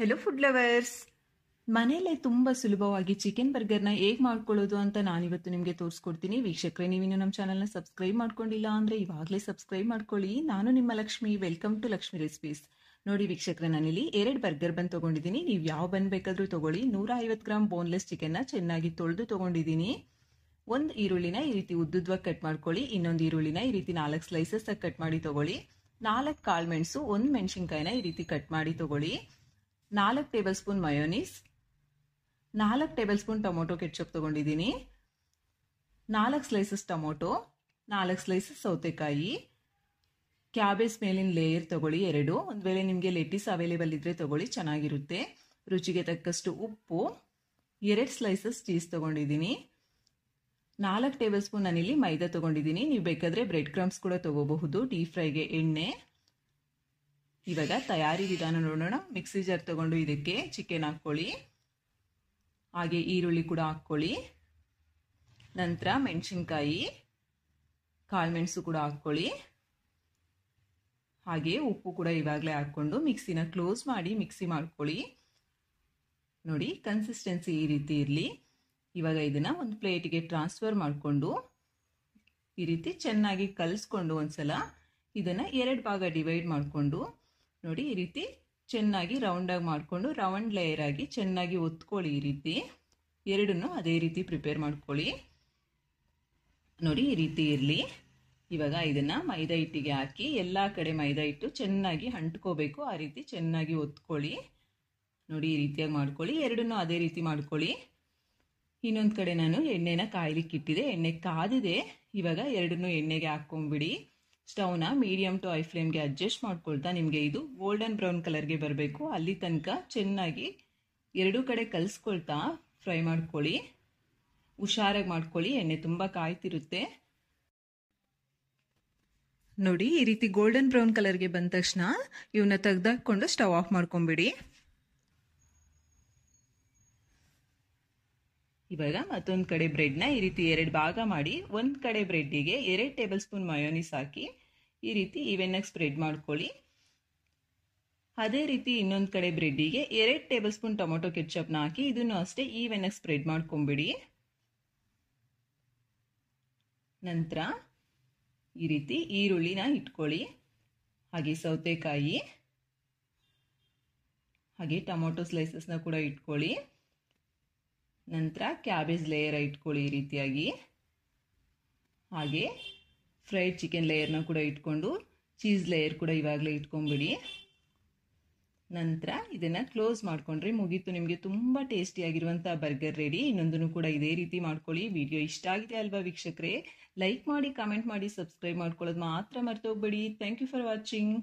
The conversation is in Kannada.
ಹೆಲೋ ಫುಡ್ ಲವರ್ಸ್ ಮನೆಯಲ್ಲೇ ತುಂಬ ಸುಲಭವಾಗಿ ಚಿಕನ್ ಬರ್ಗರ್ನ ಹೇಗೆ ಮಾಡ್ಕೊಳ್ಳೋದು ಅಂತ ನಾನಿವತ್ತು ನಿಮಗೆ ತೋರಿಸ್ಕೊಡ್ತೀನಿ ವೀಕ್ಷಕರೇ ನೀವಿನ್ನು ನಮ್ಮ ಚಾನಲ್ನ ಸಬ್ಸ್ಕ್ರೈಬ್ ಮಾಡ್ಕೊಂಡಿಲ್ಲ ಅಂದರೆ ಇವಾಗಲೇ ಸಬ್ಸ್ಕ್ರೈಬ್ ಮಾಡ್ಕೊಳ್ಳಿ ನಾನು ನಿಮ್ಮ Lakshmi welcome to Lakshmi recipes ನೋಡಿ ವೀಕ್ಷಕರೇ ನಾನಿಲ್ಲಿ ಎರಡು ಬರ್ಗರ್ ಬಂದು ತೊಗೊಂಡಿದ್ದೀನಿ ನೀವು ಯಾವ ಬನ್ ಬೇಕಾದರೂ ತೊಗೊಳ್ಳಿ ನೂರ ಐವತ್ತು ಗ್ರಾಮ್ ಬೋನ್ಲೆಸ್ ಚಿಕನ್ನ ಚೆನ್ನಾಗಿ ತೊಳೆದು ತೊಗೊಂಡಿದ್ದೀನಿ ಒಂದು ಈರುಳ್ಳಿನ ಈ ರೀತಿ ಉದ್ದುದ್ವಾಗಿ ಕಟ್ ಮಾಡ್ಕೊಳ್ಳಿ ಇನ್ನೊಂದು ಈರುಳ್ಳಿನ ಈ ರೀತಿ ನಾಲ್ಕು ಸ್ಲೈಸಸ್ ಕಟ್ ಮಾಡಿ ತೊಗೊಳ್ಳಿ ನಾಲ್ಕು ಕಾಳು ಮೆಣಸು ಒಂದು ಮೆಣಸಿನ್ಕಾಯಿನ ಈ ರೀತಿ ಕಟ್ ಮಾಡಿ ತೊಗೊಳ್ಳಿ ನಾಲ್ಕು ಟೇಬಲ್ ಸ್ಪೂನ್ ಮಯೋನೀಸ್ ನಾಲ್ಕು ಟೇಬಲ್ ಸ್ಪೂನ್ ಟೊಮೊಟೊ ಕೆಟ್ಚಕ್ಕೆ ತೊಗೊಂಡಿದ್ದೀನಿ ನಾಲ್ಕು ಸ್ಲೈಸಸ್ ಟೊಮೊಟೊ ನಾಲ್ಕು ಸ್ಲೈಸಸ್ ಸೌತೆಕಾಯಿ ಕ್ಯಾಬೇಜ್ ಮೇಲಿನ ಲೇಯರ್ ತೊಗೊಳ್ಳಿ ಎರಡು ಒಂದು ವೇಳೆ ನಿಮಗೆ ಲೆಟಿಸ್ ಅವೈಲೇಬಲ್ ಇದ್ದರೆ ತೊಗೊಳ್ಳಿ ಚೆನ್ನಾಗಿರುತ್ತೆ ರುಚಿಗೆ ತಕ್ಕಷ್ಟು ಉಪ್ಪು ಎರಡು ಸ್ಲೈಸಸ್ ಚೀಸ್ ತೊಗೊಂಡಿದ್ದೀನಿ ನಾಲ್ಕು ಟೇಬಲ್ ಸ್ಪೂನ್ ನಾನಿಲ್ಲಿ ಮೈದಾ ತೊಗೊಂಡಿದ್ದೀನಿ ನೀವು ಬೇಕಾದರೆ ಬ್ರೆಡ್ ಕ್ರಮ್ಸ್ ಕೂಡ ತೊಗೋಬಹುದು ಡೀಪ್ ಫ್ರೈಗೆ ಎಣ್ಣೆ ಇವಾಗ ತಯಾರಿ ವಿಧಾನ ನೋಡೋಣ ಮಿಕ್ಸಿ ಜಾರ್ ತಗೊಂಡು ಇದಕ್ಕೆ ಚಿಕನ್ ಹಾಕ್ಕೊಳ್ಳಿ ಹಾಗೆ ಈರುಳ್ಳಿ ಕೂಡ ಹಾಕ್ಕೊಳ್ಳಿ ನಂತರ ಮೆಣಸಿನ್ಕಾಯಿ ಕಾಳುಮೆಣಸು ಕೂಡ ಹಾಕ್ಕೊಳ್ಳಿ ಹಾಗೆ ಉಪ್ಪು ಕೂಡ ಇವಾಗಲೇ ಹಾಕ್ಕೊಂಡು ಮಿಕ್ಸಿನ ಕ್ಲೋಸ್ ಮಾಡಿ ಮಿಕ್ಸಿ ಮಾಡ್ಕೊಳ್ಳಿ ನೋಡಿ ಕನ್ಸಿಸ್ಟೆನ್ಸಿ ಈ ರೀತಿ ಇರಲಿ ಇವಾಗ ಇದನ್ನು ಒಂದು ಪ್ಲೇಟಿಗೆ ಟ್ರಾನ್ಸ್ಫರ್ ಮಾಡಿಕೊಂಡು ಈ ರೀತಿ ಚೆನ್ನಾಗಿ ಕಲಿಸ್ಕೊಂಡು ಸಲ ಇದನ್ನು ಎರಡು ಭಾಗ ಡಿವೈಡ್ ಮಾಡಿಕೊಂಡು ನೋಡಿ ಈ ರೀತಿ ಚೆನ್ನಾಗಿ ರೌಂಡಾಗಿ ಮಾಡಿಕೊಂಡು ರೌಂಡ್ ಲೇಯರ್ ಆಗಿ ಚೆನ್ನಾಗಿ ಒತ್ಕೊಳ್ಳಿ ಈ ರೀತಿ ಎರಡನ್ನೂ ಅದೇ ರೀತಿ ಪ್ರಿಪೇರ್ ಮಾಡ್ಕೊಳ್ಳಿ ನೋಡಿ ಈ ರೀತಿ ಇರಲಿ ಇವಾಗ ಇದನ್ನು ಮೈದಾ ಹಿಟ್ಟಿಗೆ ಹಾಕಿ ಎಲ್ಲ ಕಡೆ ಮೈದಾ ಹಿಟ್ಟು ಚೆನ್ನಾಗಿ ಅಂಟ್ಕೋಬೇಕು ಆ ರೀತಿ ಚೆನ್ನಾಗಿ ಒತ್ಕೊಳ್ಳಿ ನೋಡಿ ಈ ರೀತಿಯಾಗಿ ಮಾಡ್ಕೊಳ್ಳಿ ಎರಡನ್ನೂ ಅದೇ ರೀತಿ ಮಾಡ್ಕೊಳ್ಳಿ ಇನ್ನೊಂದು ಕಡೆ ನಾನು ಎಣ್ಣೆನ ಕಾಯಲಿಕ್ಕಿಟ್ಟಿದೆ ಎಣ್ಣೆ ಕಾದಿದೆ ಇವಾಗ ಎರಡನ್ನೂ ಎಣ್ಣೆಗೆ ಹಾಕ್ಕೊಂಬಿಡಿ ಸ್ಟವ್ನ ಮೀಡಿಯಂ ಟು ಐ ಫ್ಲೇಮ್ಗೆ ಅಡ್ಜಸ್ಟ್ ಮಾಡ್ಕೊಳ್ತಾ ನಿಮಗೆ ಇದು ಗೋಲ್ಡನ್ ಬ್ರೌನ್ ಕಲರ್ಗೆ ಬರಬೇಕು ಅಲ್ಲಿ ತನಕ ಚೆನ್ನಾಗಿ ಎರಡೂ ಕಡೆ ಕಲಿಸ್ಕೊಳ್ತಾ ಫ್ರೈ ಮಾಡ್ಕೊಳ್ಳಿ ಹುಷಾರಾಗಿ ಮಾಡ್ಕೊಳ್ಳಿ ಎಣ್ಣೆ ತುಂಬ ಕಾಯ್ತಿರುತ್ತೆ ನೋಡಿ ಈ ರೀತಿ ಗೋಲ್ಡನ್ ಬ್ರೌನ್ ಕಲರ್ಗೆ ಬಂದ ತಕ್ಷಣ ಇವನ್ನ ತೆಗೆದಾಕೊಂಡು ಸ್ಟವ್ ಆಫ್ ಮಾಡ್ಕೊಂಬಿಡಿ ಇವಾಗ ಮತ್ತೊಂದು ಕಡೆ ಬ್ರೆಡ್ನ ಈ ರೀತಿ ಎರಡು ಭಾಗ ಮಾಡಿ ಒಂದು ಕಡೆ ಬ್ರೆಡ್ಡಿಗೆ ಎರಡು ಟೇಬಲ್ ಸ್ಪೂನ್ ಮಯೋನಿಸ್ ಹಾಕಿ ಈ ರೀತಿ ಈವೆನ್ನಾಗಿ ಸ್ಪ್ರೆಡ್ ಮಾಡ್ಕೊಳ್ಳಿ ಅದೇ ರೀತಿ ಇನ್ನೊಂದು ಕಡೆ ಬ್ರೆಡ್ಡಿಗೆ ಎರಡು ಟೇಬಲ್ ಸ್ಪೂನ್ ಟೊಮೊಟೊ ನ ಹಾಕಿ ಇದನ್ನು ಅಷ್ಟೇ ಈವೆನ್ನಾಗಿ ಸ್ಪ್ರೆಡ್ ಮಾಡ್ಕೊಂಬಿಡಿ ನಂತರ ಈ ರೀತಿ ಈರುಳ್ಳಿನ ಇಟ್ಕೊಳ್ಳಿ ಹಾಗೆ ಸೌತೆಕಾಯಿ ಹಾಗೆ ಟೊಮೊಟೊ ಸ್ಲೈಸಸ್ನ ಕೂಡ ಇಟ್ಕೊಳ್ಳಿ ನಂತರ ಕ್ಯಾಬೇಜ್ ಲೇಯರ್ ಇಟ್ಕೊಳ್ಳಿ ಈ ರೀತಿಯಾಗಿ ಹಾಗೆ ಫ್ರೈಡ್ ಚಿಕನ್ ಲೇಯರ್ನ ಕೂಡ ಇಟ್ಕೊಂಡು ಚೀಸ್ ಲೇಯರ್ ಕೂಡ ಇವಾಗಲೇ ಇಟ್ಕೊಂಬಿಡಿ ನಂತರ ಇದನ್ನು ಕ್ಲೋಸ್ ಮಾಡ್ಕೊಂಡ್ರೆ ಮುಗೀತು ನಿಮಗೆ ತುಂಬ ಟೇಸ್ಟಿಯಾಗಿರುವಂಥ ಬರ್ಗರ್ ರೆಡಿ ಇನ್ನೊಂದನ್ನು ಕೂಡ ಇದೇ ರೀತಿ ಮಾಡ್ಕೊಳ್ಳಿ ವಿಡಿಯೋ ಇಷ್ಟ ಆಗಿದೆ ಅಲ್ವಾ ವೀಕ್ಷಕರೇ ಲೈಕ್ ಮಾಡಿ ಕಮೆಂಟ್ ಮಾಡಿ ಸಬ್ಸ್ಕ್ರೈಬ್ ಮಾಡ್ಕೊಳ್ಳೋದು ಮಾತ್ರ ಮರ್ತೋಗ್ಬೇಡಿ ಥ್ಯಾಂಕ್ ಯು ಫಾರ್ ವಾಚಿಂಗ್